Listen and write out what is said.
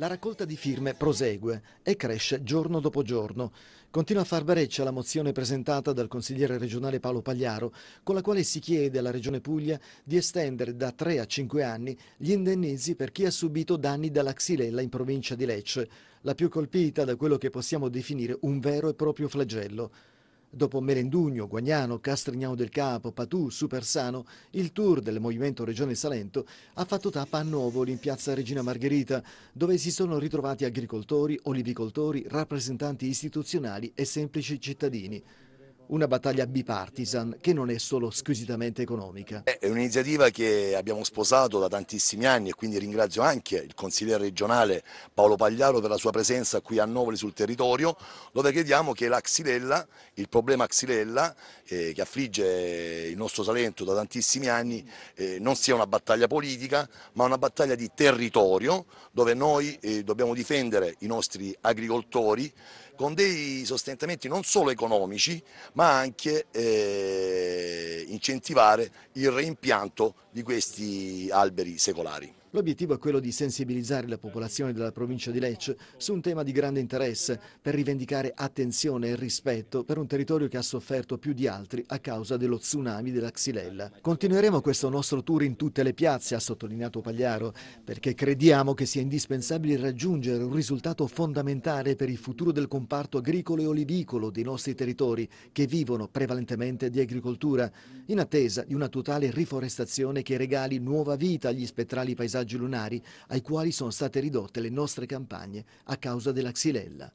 La raccolta di firme prosegue e cresce giorno dopo giorno. Continua a far breccia la mozione presentata dal consigliere regionale Paolo Pagliaro, con la quale si chiede alla Regione Puglia di estendere da 3 a 5 anni gli indennizi per chi ha subito danni dalla xylella in provincia di Lecce, la più colpita da quello che possiamo definire un vero e proprio flagello. Dopo Melendugno, Guagnano, Castrignano del Capo, Patù, Supersano, il tour del Movimento Regione Salento ha fatto tappa a Novoli in piazza Regina Margherita, dove si sono ritrovati agricoltori, olivicoltori, rappresentanti istituzionali e semplici cittadini una battaglia bipartisan che non è solo squisitamente economica. È un'iniziativa che abbiamo sposato da tantissimi anni e quindi ringrazio anche il consigliere regionale Paolo Pagliaro per la sua presenza qui a Novoli sul territorio, dove crediamo che la il problema xylella eh, che affligge il nostro Salento da tantissimi anni eh, non sia una battaglia politica ma una battaglia di territorio dove noi eh, dobbiamo difendere i nostri agricoltori con dei sostentamenti non solo economici ma anche eh, incentivare il reimpianto di questi alberi secolari. L'obiettivo è quello di sensibilizzare la popolazione della provincia di Lecce su un tema di grande interesse per rivendicare attenzione e rispetto per un territorio che ha sofferto più di altri a causa dello tsunami della Xylella. Continueremo questo nostro tour in tutte le piazze, ha sottolineato Pagliaro, perché crediamo che sia indispensabile raggiungere un risultato fondamentale per il futuro del comparto agricolo e olivicolo dei nostri territori che vivono prevalentemente di agricoltura, in attesa di una totale riforestazione che regali nuova vita agli spettrali paesaggi lunari ai quali sono state ridotte le nostre campagne a causa della xylella.